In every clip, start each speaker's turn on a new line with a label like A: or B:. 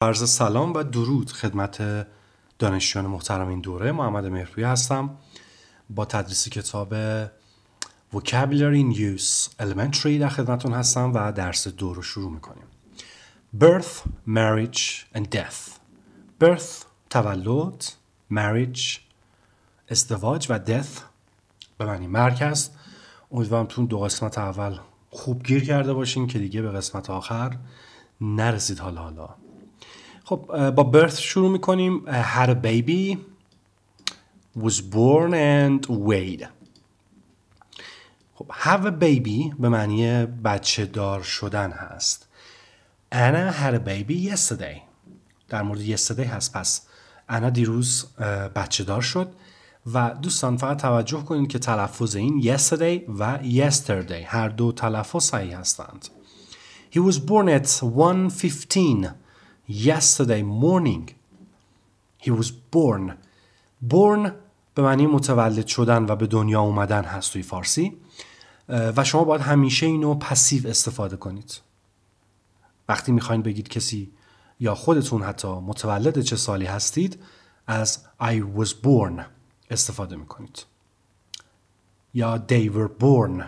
A: عرض سلام و درود خدمت دانشجویان محترم این دوره محمد مهرپوی هستم با تدریس کتاب Vocabulary in Use Elementary در خدمتون هستم و درس دو رو شروع میکنیم Birth, Marriage and Death Birth تولد Marriage ازدواج و Death به معنی مرگ است امیدوارم تون دو قسمت اول خوب گیر کرده باشین که دیگه به قسمت آخر نرسید حالا حالا خب با برث شروع میکنیم هر بیبی was born and weighed خب have a baby به معنی بچه دار شدن هست انا هر baby yesterday در مورد yesterday هست پس انا دیروز بچه دار شد و دوستان فقط توجه کنید که تلفظ این yesterday و yesterday هر دو تلفظ صحیح هستند He was born at 115 yesterday morning he was born born به معنی متولد شدن و به دنیا اومدن هست توی فارسی و شما باید همیشه اینو پسیو استفاده کنید وقتی میخواین بگید کسی یا خودتون حتی متولد چه سالی هستید از I was born استفاده میکنید یا they were born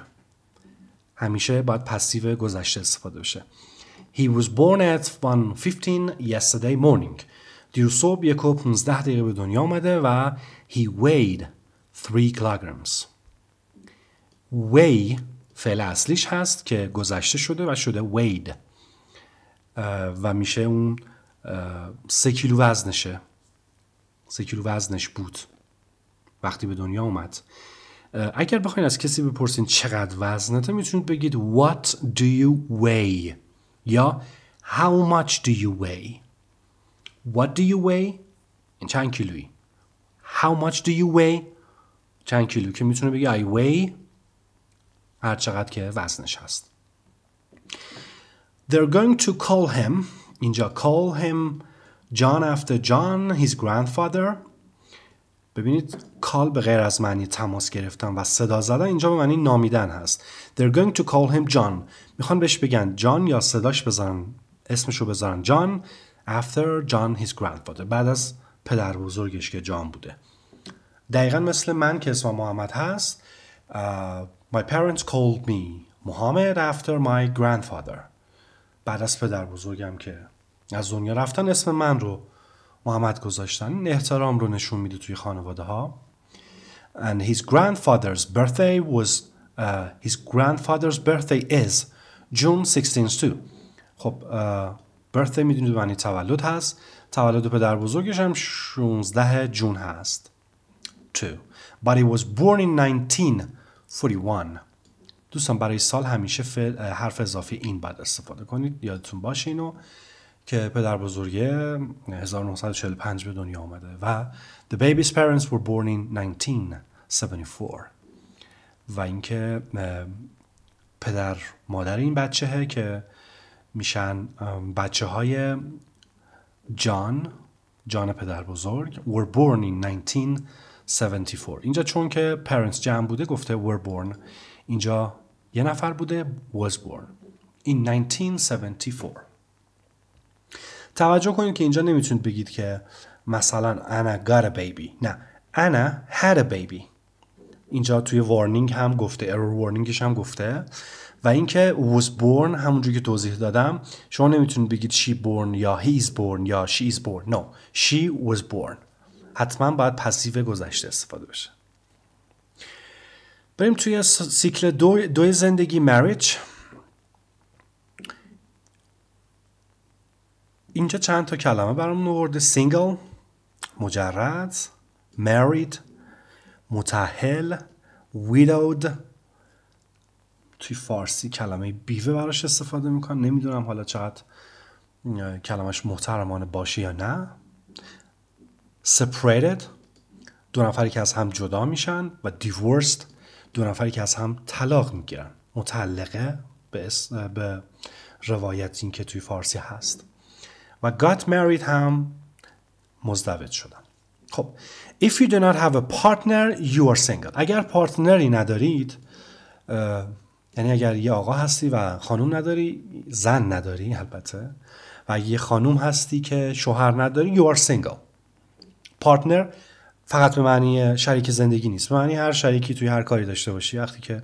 A: همیشه باید پسیو گذشته استفاده بشه He was born at 1.15 yesterday morning. دیر صبح یک و 15 دقیقه به دنیا آمده و he weighed 3 kilograms. weigh فعل اصلیش هست که گذشته شده و شده weighed و میشه اون 3 کیلو وزنشه 3 کیلو وزنش بود وقتی به دنیا اومد اگر بخواین از کسی بپرسین چقدر وزنته میتونید بگید what do you weigh یا How much do you weigh? What do you weigh? این چند کیلویی How much do you weigh? چند کیلو که میتونه بگه I weigh هر چقدر که وزنش هست They're going to call him اینجا call him John after John his grandfather ببینید کال به غیر از معنی تماس گرفتن و صدا زدن اینجا به معنی نامیدن هست They're going to call him John میخوان بهش بگن جان یا صداش بزنن اسمشو بذارن جان after John his grandfather بعد از پدر بزرگش که جان بوده دقیقا مثل من که اسمم محمد هست My parents called me محمد after my grandfather بعد از پدر بزرگم که از دنیا رفتن اسم من رو محمد گذاشتن این احترام رو نشون میده توی خانواده ها and his grandfather's birthday was uh, his grandfather's birthday is June 16 too خب uh, birthday میدونید معنی تولد هست تولد پدر بزرگش هم 16 جون هست too but he was born in 1941 دوستان برای سال همیشه فعل uh, حرف اضافی این بعد استفاده کنید یادتون باشه اینو که پدر بزرگه 1945 به دنیا آمده و the baby's parents were born in 19 74 و اینکه پدر مادر این بچهه که میشن بچه های جان جان پدر بزرگ were born in 1974 اینجا چون که parents جمع بوده گفته were born اینجا یه نفر بوده was born in 1974 توجه کنید که اینجا نمیتونید بگید که مثلا انا got a baby نه انا had a baby اینجا توی وارنینگ هم گفته ارور وارنینگش هم گفته و اینکه was born همونجوری که توضیح دادم شما نمیتونید بگید she born یا he is born یا she is born no she was born حتما باید پسیو گذشته استفاده بشه بریم توی سیکل دو, دو زندگی marriage اینجا چند تا کلمه برام نورده single مجرد married متحل ویلود توی فارسی کلمه بیوه براش استفاده میکنم نمیدونم حالا چقدر کلمش محترمانه باشه یا نه separated دو نفری که از هم جدا میشن و دیورست دو نفری که از هم طلاق میگیرن متعلقه به, به روایت این که توی فارسی هست و گات married هم مزدوج شدن خب if you do not have a partner you are single اگر پارتنری ندارید یعنی اگر یه آقا هستی و خانوم نداری زن نداری البته و یه خانوم هستی که شوهر نداری you are single پارتنر فقط به معنی شریک زندگی نیست به معنی هر شریکی توی هر کاری داشته باشی وقتی که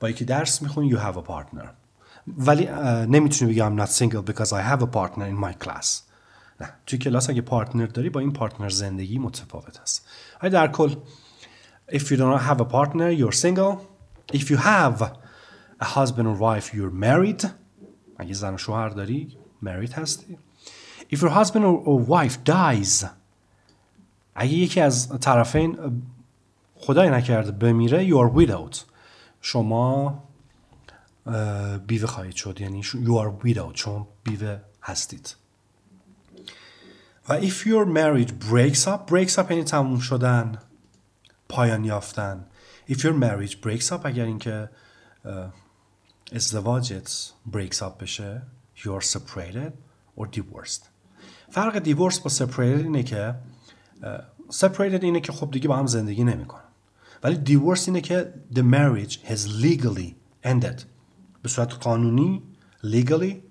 A: با یکی درس میخونی you have a partner ولی نمیتونی بگم I'm not single because I have a partner in my class نه توی کلاس اگه پارتنر داری با این پارتنر زندگی متفاوت هست های در کل if you don't have a partner you're single if you have a husband or wife you're married اگه زن و شوهر داری married هستی if your husband or wife dies اگه یکی از طرفین خدای نکرده بمیره you are widowed شما بیوه خواهید شد یعنی you are widowed شما بیوه هستید و if your marriage breaks up breaks up یعنی تموم شدن پایان یافتن if your marriage breaks up اگر اینکه ازدواجت breaks up بشه you are separated or divorced فرق دیورس با separated اینه که separated اینه که خب دیگه با هم زندگی نمیکنن ولی دیورس اینه که the marriage has legally ended به صورت قانونی legally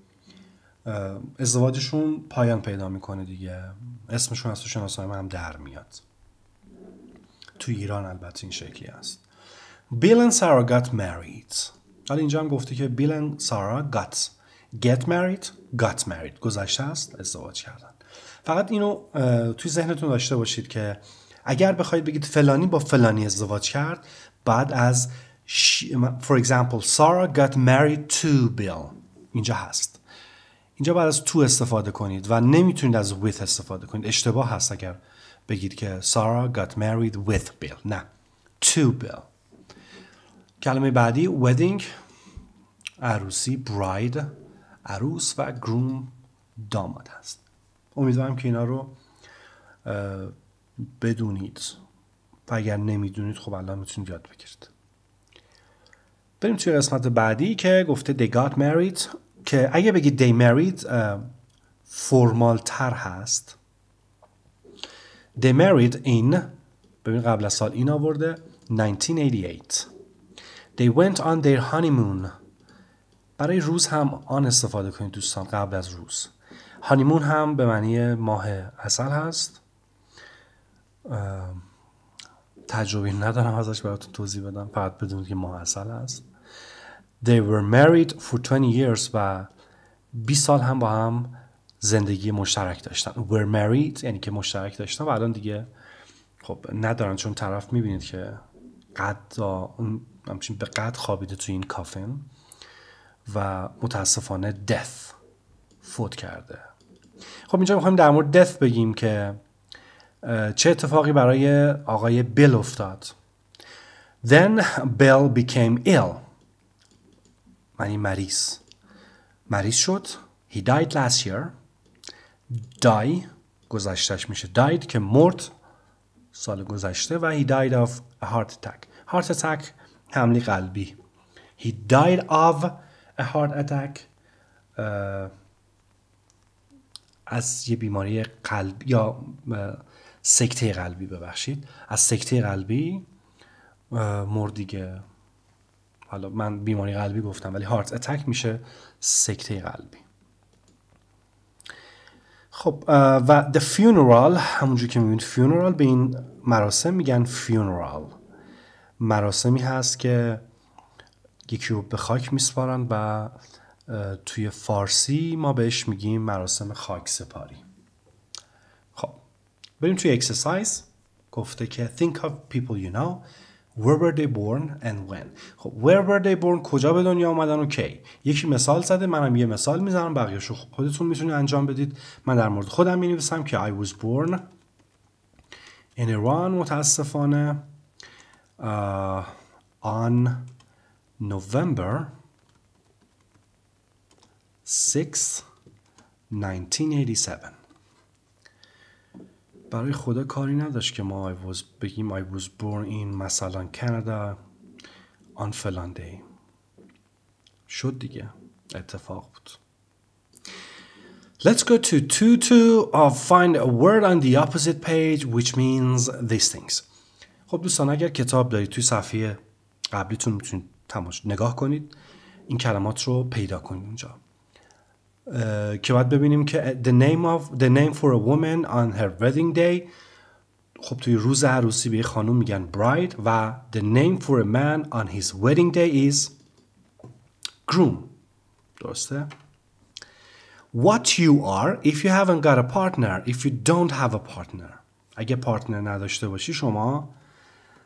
A: ازدواجشون پایان پیدا میکنه دیگه اسمشون از تو شناسنامه هم در میاد تو ایران البته این شکلی است بیل and سارا got married حالا اینجا هم گفته که بیل and سارا got گت married got married گذشته است ازدواج کردن فقط اینو توی ذهنتون داشته باشید که اگر بخواید بگید فلانی با فلانی ازدواج کرد بعد از for example سارا got married to Bill اینجا هست اینجا بعد از تو استفاده کنید و نمیتونید از with استفاده کنید اشتباه هست اگر بگید که سارا got married with Bill نه to Bill کلمه بعدی wedding عروسی bride عروس و groom داماد هست امیدوارم که اینا رو بدونید و اگر نمیدونید خب الان میتونید یاد بگیرید بریم توی قسمت بعدی که گفته they got married که اگه بگید دی مرید فرمال تر هست دی مرید این قبل از سال این آورده 1988 دی went on their honeymoon برای روز هم آن استفاده کنید دوستان قبل از روز هانیمون هم به معنی ماه اصل هست تجربه ندارم ازش براتون توضیح بدم فقط بدونید که ماه اصل هست They were married for 20 years و 20 سال هم با هم زندگی مشترک داشتن Were married یعنی که مشترک داشتن و الان دیگه خب ندارن چون طرف میبینید که قد به قد خوابیده تو این کافن و متاسفانه death فوت کرده خب اینجا میخوایم در مورد death بگیم که چه اتفاقی برای آقای بل افتاد Then Bell became ill یعنی مریض مریض شد he died last year die گذشتش میشه died که مرد سال گذشته و he died of a heart attack heart attack حملی قلبی he died of a heart attack از یه بیماری قلب یا سکته قلبی ببخشید از سکته قلبی مرد دیگه حالا من بیماری قلبی گفتم ولی هارت اتک میشه سکته قلبی خب و the funeral همونجور که میبینید funeral به این مراسم میگن funeral مراسمی هست که یکی رو به خاک میسپارن و توی فارسی ما بهش میگیم مراسم خاک سپاری خب بریم توی exercise گفته که think of people you know Where were they born and when خب where were they born کجا به دنیا آمدن و کی یکی مثال زده منم یه مثال میزنم شو خودتون میتونید انجام بدید من در مورد خودم مینویسم که I was born in Iran متاسفانه uh, on November 6 1987 برای خدا کاری نداشت که ما I was بگیم I was born in مثلا کانادا آن فلان دی شد دیگه اتفاق بود Let's go to 2-2 of find a word on the opposite page which means these things. خب دوستان اگر کتاب دارید توی صفحه قبلیتون میتونید تماش نگاه کنید این کلمات رو پیدا کنید اونجا. که باید ببینیم که the name of the name for a woman on her wedding day خب توی روز عروسی به خانم میگن bride و the name for a man on his wedding day is groom درسته what you are if you haven't got a partner if you don't have a partner اگه پارتنر نداشته باشی شما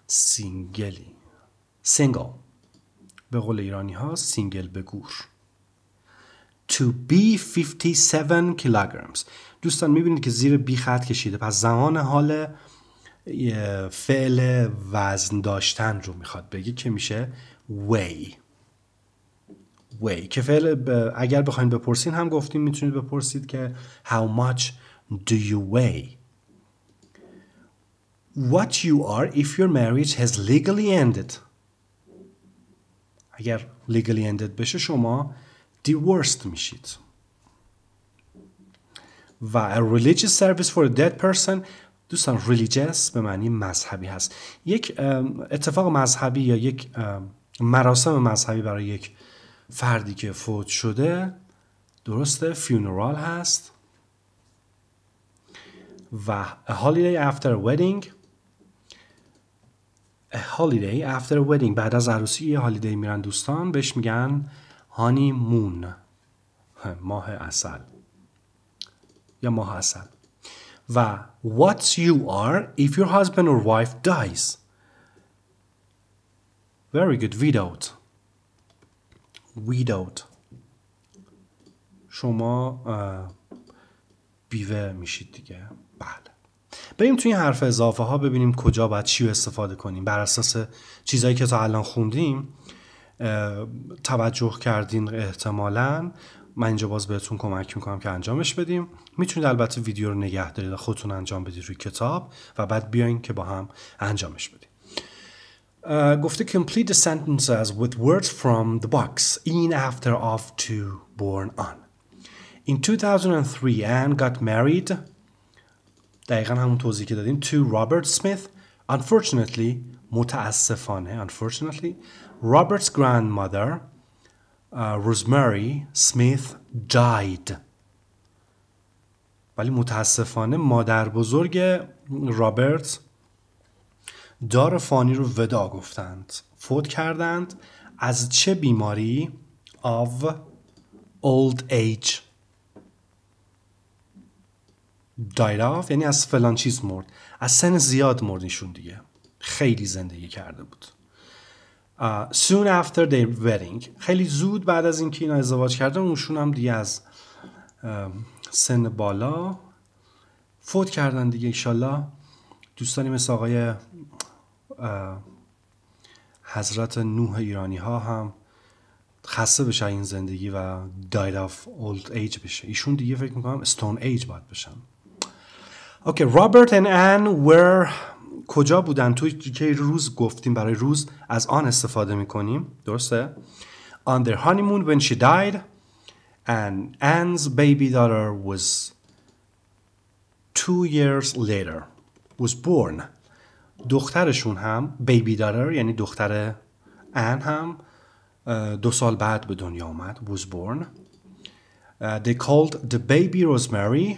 A: سینگلی single به قول ایرانی ها سینگل به گور to be 57 kilograms دوستان میبینید که زیر بی خط کشیده پس زمان حال فعل وزن داشتن رو میخواد بگی که میشه weigh weigh که فعل ب... اگر بخواین بپرسین هم گفتیم میتونید بپرسید که how much do you weigh what you are if your marriage has legally ended اگر legally ended بشه شما divorced میشید و a religious service for a dead person دوستان religious به معنی مذهبی هست یک اتفاق مذهبی یا یک مراسم مذهبی برای یک فردی که فوت شده درسته فیونرال هست و a holiday after a wedding a holiday after a wedding بعد از عروسی یه هالیدی میرن دوستان بهش میگن هانی مون ماه اصل یا ماه اصل و what you are if your husband or wife dies very good without without شما بیوه میشید دیگه بله بریم توی این حرف اضافه ها ببینیم کجا باید چی استفاده کنیم بر اساس چیزهایی که تا الان خوندیم توجه کردین احتمالا من اینجا باز بهتون کمک میکنم که انجامش بدیم میتونید البته ویدیو رو نگه دارید خودتون انجام بدید روی کتاب و بعد بیاین که با هم انجامش بدیم گفته complete the sentences with words from the box in after of to born on in 2003 Anne got married دقیقا همون توضیح که دادیم to Robert Smith unfortunately متاسفانه unfortunately Robert's grandmother, uh, روزمری سمیت died ولی متاسفانه مادر بزرگ رابرت دار فانی رو ودا گفتند فوت کردند از چه بیماری of old age died of یعنی از فلان چیز مرد از سن زیاد مرد ایشون دیگه خیلی زندگی کرده بود soon after their wedding خیلی زود بعد از اینکه اینا ازدواج کردن اونشون هم دیگه از سن بالا فوت کردن دیگه انشالله دوستانی مثل آقای حضرت نوح ایرانی ها هم خسته بشه این زندگی و داید of اولد ایج بشه ایشون دیگه فکر میکنم stone ایج باید بشن Okay, رابرت and Anne were کجا بودن تو که روز گفتیم برای روز از آن استفاده میکنیم درسته on their honeymoon when she died and Anne's baby daughter was two years later was born دخترشون هم بیبی دارر یعنی دختر ان هم دو سال بعد به دنیا اومد was born uh, they called the baby Rosemary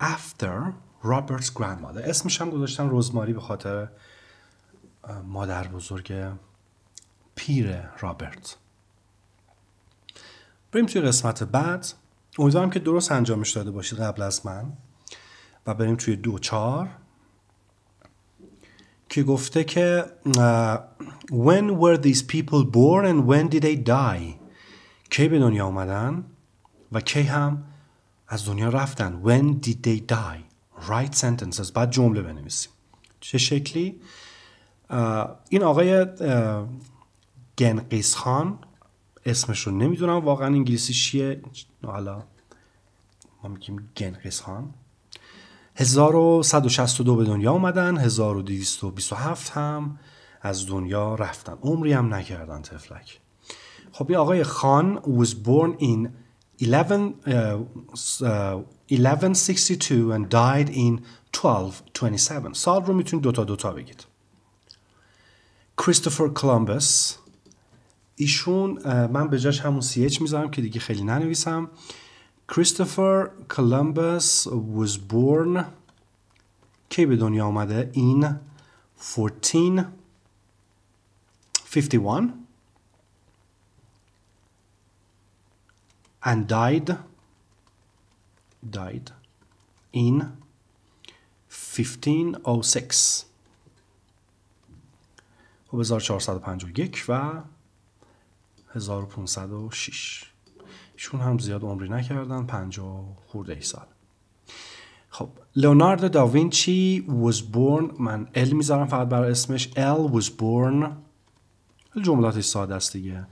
A: after رابرتس گرندمادر اسمش هم گذاشتن رزماری به خاطر مادر بزرگ پیر رابرت بریم توی قسمت بعد امیدوارم که درست انجامش داده باشید قبل از من و بریم توی دو چار که گفته که When were these people born and when did they die کی به دنیا اومدن و کی هم از دنیا رفتن When did they die write sentences بعد جمله بنویسیم چه شکلی این آقای گنقیس خان اسمش رو نمیدونم واقعا انگلیسی چیه حالا ما میگیم گنقیس خان 1162 به دنیا اومدن 1227 هم از دنیا رفتن عمری هم نکردن تفلک خب این آقای خان was born in 11, uh, 1162 and died in 1227 سال رو میتونید دوتا دوتا بگید کریستوفر کلمبس ایشون من به جاش همون سی اچ میذارم که دیگه خیلی ننویسم کریستوفر کلمبس was born کی به دنیا آمده این 1451 and died died in 1506 خب 1451 و 1506 ایشون هم زیاد عمری نکردن 50 خورده ای سال خب لئوناردو داوینچی was born من ال میذارم فقط برای اسمش ال was born جملاتش ساده است دیگه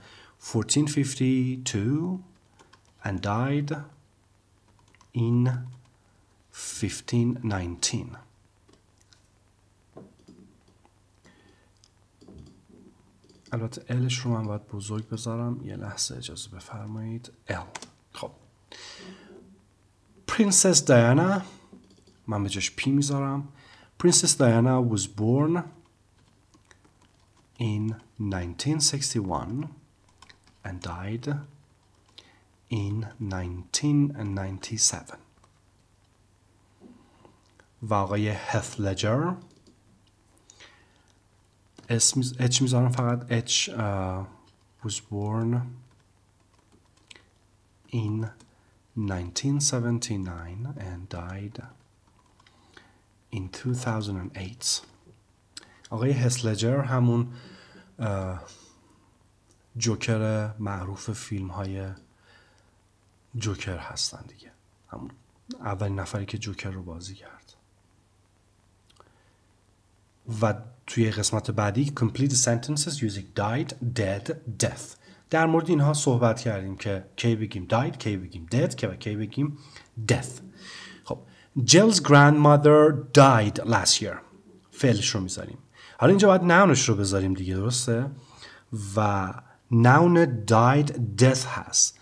A: 1452 and died in 1519. البته Lش رو من باید بزرگ بذارم یه لحظه اجازه بفرمایید L خب پرنسس دایانا من به جاش پی میذارم پرنسس دایانا was born in 1961 and died in 1997 و آقای Ledger لجر اسم was born in 1979 and died in 2008 آقای هسلجر همون جوکر معروف فیلم های جوکر هستن دیگه همون اولین نفری که جوکر رو بازی کرد و توی قسمت بعدی Complete sentences using died, dead, death در مورد اینها صحبت کردیم که کی بگیم died, کی بگیم dead, که کی بگیم death خب Jill's grandmother died last year فعلش رو میذاریم حالا اینجا باید نونش رو بذاریم دیگه درسته و نون died death هست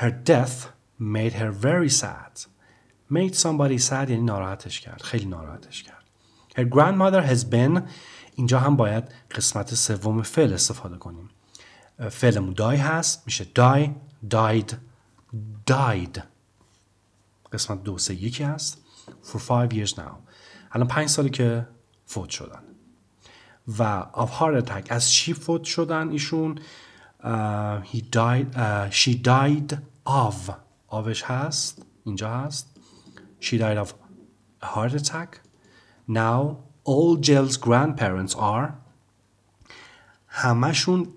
A: Her death made her very sad. Made somebody sad یعنی ناراحتش کرد. خیلی ناراحتش کرد. Her grandmother has been اینجا هم باید قسمت سوم فعل استفاده کنیم. فعلمون دای هست میشه دای died, داید قسمت دو سه یکی هست. For five years now. الان پنج سالی که فوت شدن. و of heart attack از چی فوت شدن ایشون uh, he died, uh, she died آو آوش هست اینجا هست She died of a heart attack Now all Jill's grandparents are همشون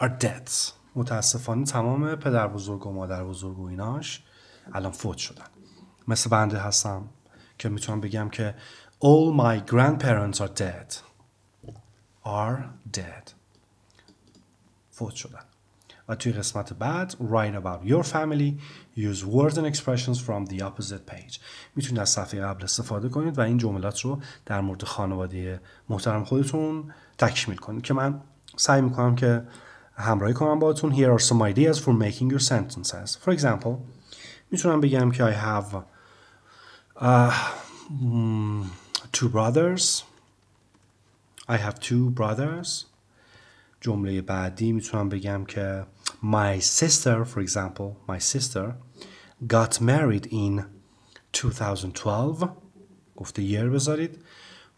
A: are dead متاسفانه تمام پدر بزرگ و مادر بزرگ و ایناش الان فوت شدن مثل بنده هستم که میتونم بگم که All my grandparents are dead. Are dead. فوت شدن. و توی قسمت بعد write about your family use words and expressions from the opposite page میتونید از صفحه قبل استفاده کنید و این جملات رو در مورد خانواده محترم خودتون تکمیل کنید که من سعی میکنم که همراهی کنم باتون. here are some ideas for making your sentences for example میتونم بگم که I have uh, two brothers I have two brothers جمله بعدی میتونم بگم که my sister, for example, my sister got married in 2012 of the year بذارید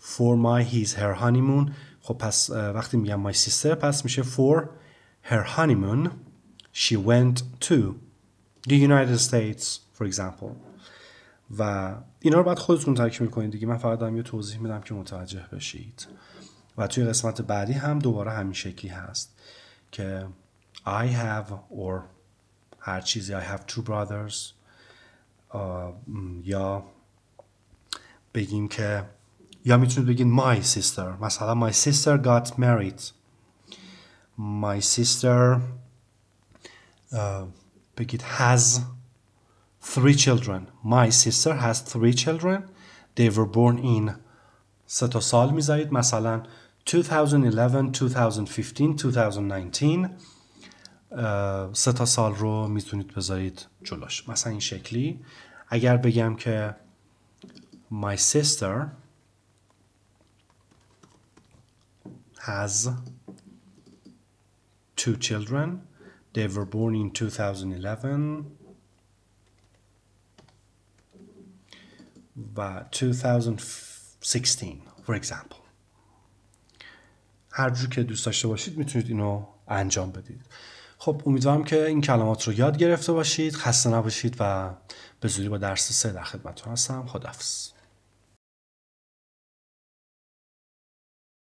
A: for my his her honeymoon خب پس وقتی میگم my sister پس میشه for her honeymoon she went to the United States for example و اینا رو باید خودتون تکمیل کنید دیگه من فقط دارم یه توضیح میدم که متوجه بشید و توی قسمت بعدی هم دوباره همین شکلی هست که I have or هر چیزی I have two brothers یا بگیم که یا میتونید بگین my sister مثلا my sister got married my sister بگید uh, has three children my sister has three children they were born in سه تا سال میذارید مثلا 2011 2015 2019 سه تا سال رو میتونید بذارید جلوش مثلا این شکلی اگر بگم که my sister has two children they were born in 2011 و 2016 for example هر جور که دوست داشته باشید میتونید اینو انجام بدید خب امیدوارم که این کلمات رو یاد گرفته باشید خسته نباشید و به زودی با درس سه در خدمتتون هستم خدافظ